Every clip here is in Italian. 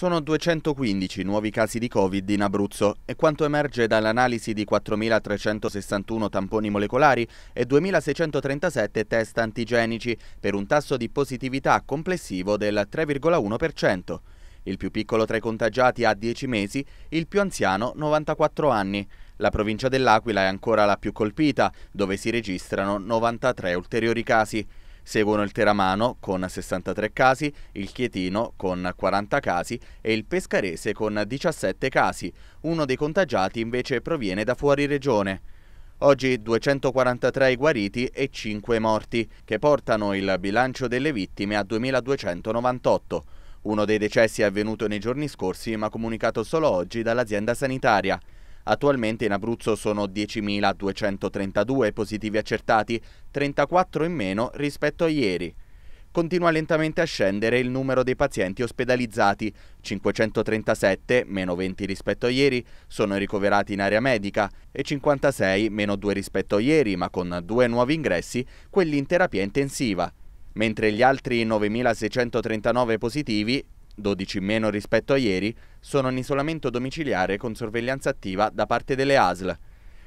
Sono 215 nuovi casi di Covid in Abruzzo e quanto emerge dall'analisi di 4.361 tamponi molecolari e 2.637 test antigenici per un tasso di positività complessivo del 3,1%. Il più piccolo tra i contagiati ha 10 mesi, il più anziano 94 anni. La provincia dell'Aquila è ancora la più colpita, dove si registrano 93 ulteriori casi. Seguono il Teramano con 63 casi, il Chietino con 40 casi e il Pescarese con 17 casi. Uno dei contagiati invece proviene da fuori regione. Oggi 243 guariti e 5 morti, che portano il bilancio delle vittime a 2298. Uno dei decessi è avvenuto nei giorni scorsi ma comunicato solo oggi dall'azienda sanitaria. Attualmente in Abruzzo sono 10.232 positivi accertati, 34 in meno rispetto a ieri. Continua lentamente a scendere il numero dei pazienti ospedalizzati, 537, meno 20 rispetto a ieri, sono ricoverati in area medica e 56, meno 2 rispetto a ieri, ma con due nuovi ingressi, quelli in terapia intensiva mentre gli altri 9.639 positivi 12 in meno rispetto a ieri, sono in isolamento domiciliare con sorveglianza attiva da parte delle ASL.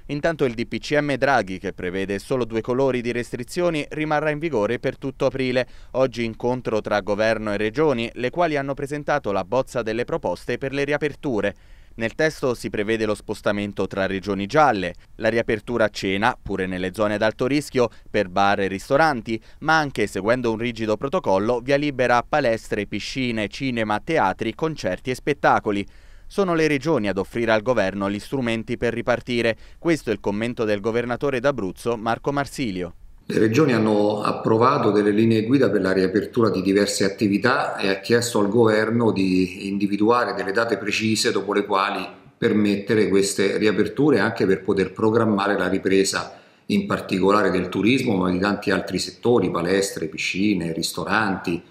Intanto il DPCM Draghi, che prevede solo due colori di restrizioni, rimarrà in vigore per tutto aprile. Oggi incontro tra governo e regioni, le quali hanno presentato la bozza delle proposte per le riaperture. Nel testo si prevede lo spostamento tra regioni gialle, la riapertura a cena, pure nelle zone ad alto rischio, per bar e ristoranti, ma anche, seguendo un rigido protocollo, via libera a palestre, piscine, cinema, teatri, concerti e spettacoli. Sono le regioni ad offrire al governo gli strumenti per ripartire. Questo è il commento del governatore d'Abruzzo Marco Marsilio. Le regioni hanno approvato delle linee guida per la riapertura di diverse attività e ha chiesto al governo di individuare delle date precise dopo le quali permettere queste riaperture anche per poter programmare la ripresa in particolare del turismo ma di tanti altri settori, palestre, piscine, ristoranti,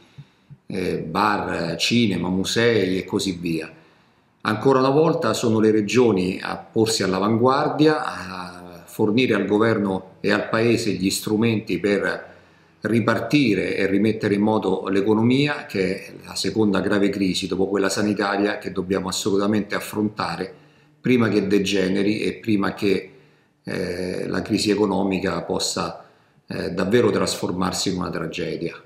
eh, bar, cinema, musei e così via. Ancora una volta sono le regioni a porsi all'avanguardia, a fornire al governo e al Paese gli strumenti per ripartire e rimettere in moto l'economia, che è la seconda grave crisi dopo quella sanitaria che dobbiamo assolutamente affrontare prima che degeneri e prima che eh, la crisi economica possa eh, davvero trasformarsi in una tragedia.